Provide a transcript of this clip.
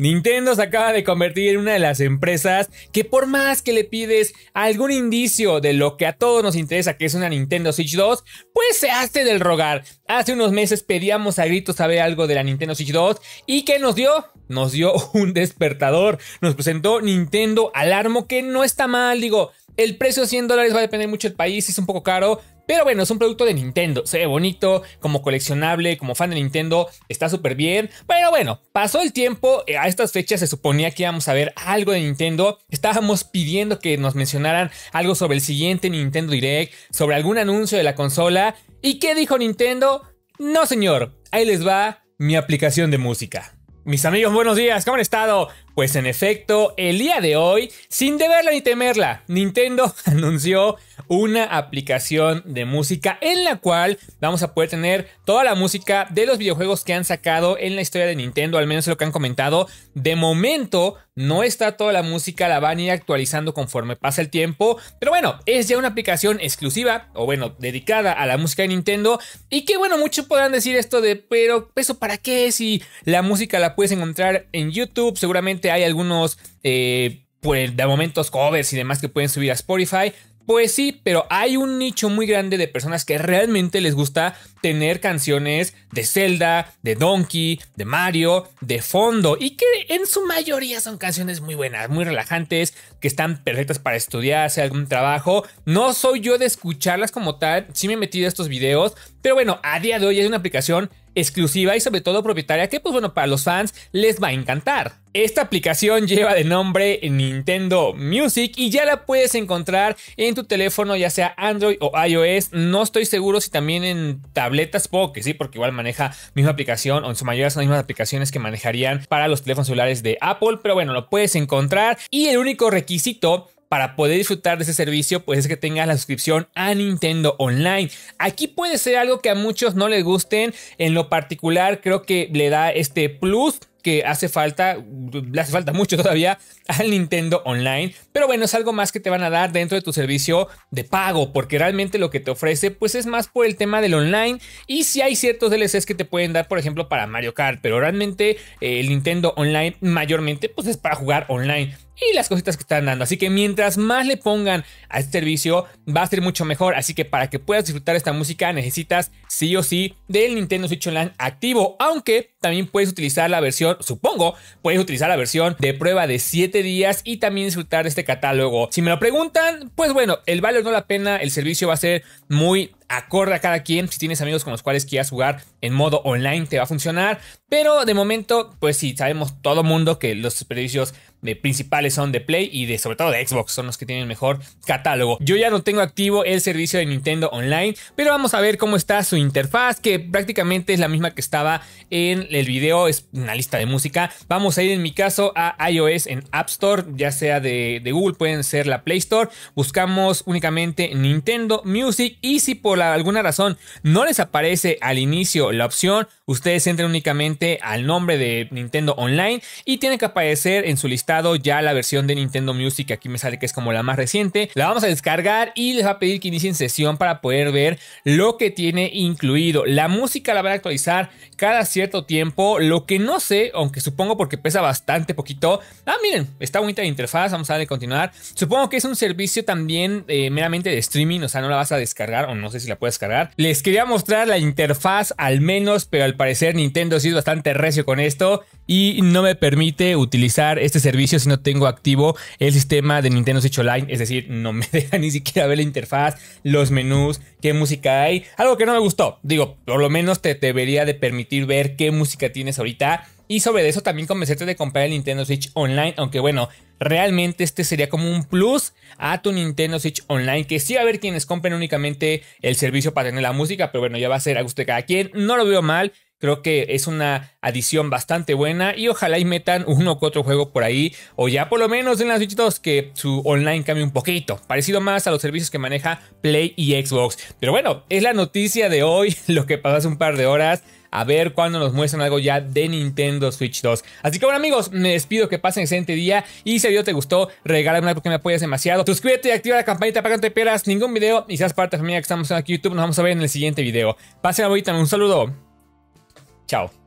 Nintendo se acaba de convertir en una de las empresas que por más que le pides algún indicio de lo que a todos nos interesa que es una Nintendo Switch 2, pues se hace del rogar. Hace unos meses pedíamos a gritos saber algo de la Nintendo Switch 2 y ¿qué nos dio? Nos dio un despertador. Nos presentó Nintendo Alarmo que no está mal, digo, el precio de 100 dólares va a depender mucho del país, es un poco caro, pero bueno, es un producto de Nintendo. Se ve bonito, como coleccionable, como fan de Nintendo, está súper bien. Pero bueno, pasó el tiempo. Eh, a estas fechas se suponía que íbamos a ver algo de Nintendo. Estábamos pidiendo que nos mencionaran algo sobre el siguiente Nintendo Direct, sobre algún anuncio de la consola. ¿Y qué dijo Nintendo? No, señor. Ahí les va mi aplicación de música. Mis amigos, buenos días, ¿cómo han estado? Pues en efecto, el día de hoy, sin deberla ni temerla, Nintendo anunció una aplicación de música en la cual vamos a poder tener toda la música de los videojuegos que han sacado en la historia de Nintendo, al menos lo que han comentado. De momento no está toda la música, la van a ir actualizando conforme pasa el tiempo, pero bueno, es ya una aplicación exclusiva o bueno, dedicada a la música de Nintendo y que bueno, muchos podrán decir esto de, pero eso para qué si la música la puedes encontrar en YouTube, seguramente hay algunos, eh, pues de momentos covers y demás que pueden subir a Spotify. Pues sí, pero hay un nicho muy grande de personas que realmente les gusta tener canciones de Zelda, de Donkey, de Mario, de fondo, y que en su mayoría son canciones muy buenas, muy relajantes, que están perfectas para estudiar, hacer algún trabajo. No soy yo de escucharlas como tal, sí me he metido a estos videos, pero bueno, a día de hoy es una aplicación exclusiva y sobre todo propietaria que pues bueno para los fans les va a encantar. Esta aplicación lleva de nombre Nintendo Music y ya la puedes encontrar en tu teléfono ya sea Android o iOS. No estoy seguro si también en tabletas, porque sí, porque igual maneja misma aplicación o en su mayoría son las mismas aplicaciones que manejarían para los teléfonos celulares de Apple, pero bueno, lo puedes encontrar y el único requisito para poder disfrutar de ese servicio, pues es que tengas la suscripción a Nintendo Online. Aquí puede ser algo que a muchos no les gusten. En lo particular, creo que le da este plus que hace falta, le hace falta mucho todavía al Nintendo Online, pero bueno, es algo más que te van a dar dentro de tu servicio de pago, porque realmente lo que te ofrece pues es más por el tema del online y si hay ciertos DLCs que te pueden dar, por ejemplo, para Mario Kart, pero realmente eh, el Nintendo Online mayormente pues es para jugar online y las cositas que están dando. Así que mientras más le pongan a este servicio, va a ser mucho mejor. Así que para que puedas disfrutar esta música, necesitas sí o sí del Nintendo Switch Online activo. Aunque también puedes utilizar la versión, supongo, puedes utilizar la versión de prueba de 7 días y también disfrutar de este catálogo. Si me lo preguntan, pues bueno, el valor no la pena, el servicio va a ser muy acorde a cada quien. Si tienes amigos con los cuales quieras jugar en modo online, te va a funcionar. Pero de momento, pues sí, sabemos todo mundo que los servicios de principales son de Play y de sobre todo de Xbox, son los que tienen mejor catálogo. Yo ya no tengo activo el servicio de Nintendo Online, pero vamos a ver cómo está su interfaz, que prácticamente es la misma que estaba en el video, es una lista de música. Vamos a ir en mi caso a iOS en App Store, ya sea de, Google, pueden ser la Play Store. Buscamos únicamente Nintendo Music y si por alguna razón no les aparece al inicio la opción, ustedes entran únicamente al nombre de Nintendo Online y tiene que aparecer en su lista ya la versión de Nintendo Music, aquí me sale que es como la más reciente. La vamos a descargar y les va a pedir que inicien sesión para poder ver lo que tiene incluido. La música la van a actualizar cada cierto tiempo, lo que no sé, aunque supongo porque pesa bastante poquito. Ah, miren, está bonita la interfaz, vamos a darle continuar. Supongo que es un servicio también eh, meramente de streaming, o sea, no la vas a descargar o no sé si la puedes cargar. Les quería mostrar la interfaz al menos, pero al parecer Nintendo ha sido bastante recio con esto y no me permite utilizar este servicio si no tengo activo el sistema de Nintendo Switch Online, es decir, no me deja ni siquiera ver la interfaz, los menús, qué música hay, algo que no me gustó. Digo, por lo menos te debería de permitir ver qué música tienes ahorita. Y sobre eso también convencerte de comprar el Nintendo Switch Online, aunque bueno, realmente este sería como un plus a tu Nintendo Switch Online, que sí va a haber quienes compren únicamente el servicio para tener la música, pero bueno, ya va a ser a gusto de cada quien, no lo veo mal, Creo que es una adición bastante buena y ojalá y metan uno o otro juego por ahí o ya por lo menos en la Switch 2 que su online cambie un poquito, parecido más a los servicios que maneja Play y Xbox. Pero bueno, es la noticia de hoy, lo que pasó hace un par de horas a ver cuándo nos muestran algo ya de Nintendo Switch 2. Así que bueno amigos, me despido que pasen excelente día y si el video te gustó, regálame like porque me apoyas demasiado. Suscríbete y activa la campanita para que no te pierdas ningún video y seas parte de la familia que estamos en aquí YouTube. Nos vamos a ver en el siguiente video. Pásenme ahorita, un saludo. Tchau.